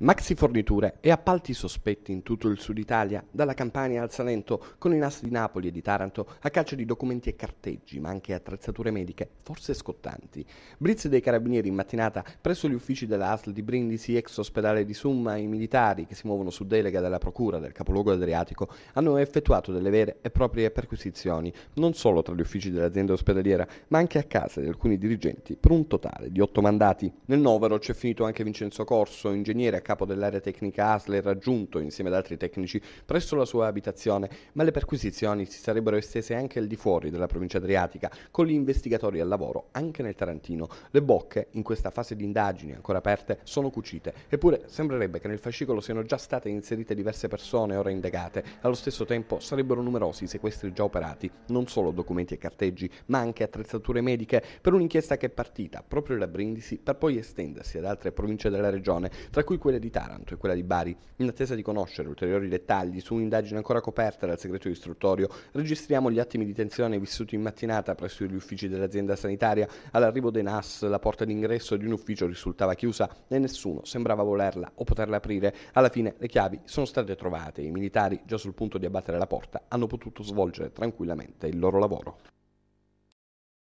Maxi forniture e appalti sospetti in tutto il sud Italia, dalla Campania al Salento, con i NAS di Napoli e di Taranto, a caccia di documenti e carteggi, ma anche attrezzature mediche, forse scottanti. Blitz dei carabinieri in mattinata presso gli uffici della ASL di Brindisi, ex ospedale di Summa, i militari che si muovono su delega della Procura del capoluogo adriatico hanno effettuato delle vere e proprie perquisizioni, non solo tra gli uffici dell'azienda ospedaliera, ma anche a casa di alcuni dirigenti, per un totale di otto mandati. Nel novero c'è finito anche Vincenzo Corso, ingegnere capo dell'area tecnica ASL raggiunto insieme ad altri tecnici presso la sua abitazione, ma le perquisizioni si sarebbero estese anche al di fuori della provincia adriatica, con gli investigatori al lavoro anche nel Tarantino. Le bocche, in questa fase di indagini ancora aperte, sono cucite, eppure sembrerebbe che nel fascicolo siano già state inserite diverse persone ora indagate. Allo stesso tempo sarebbero numerosi i sequestri già operati, non solo documenti e carteggi, ma anche attrezzature mediche, per un'inchiesta che è partita proprio da Brindisi per poi estendersi ad altre province della regione, tra cui quella quelle di Taranto e quella di Bari. In attesa di conoscere ulteriori dettagli su un'indagine ancora coperta dal segreto istruttorio, registriamo gli attimi di tensione vissuti in mattinata presso gli uffici dell'azienda sanitaria. All'arrivo dei NAS la porta d'ingresso di un ufficio risultava chiusa e nessuno sembrava volerla o poterla aprire. Alla fine le chiavi sono state trovate e i militari, già sul punto di abbattere la porta, hanno potuto svolgere tranquillamente il loro lavoro.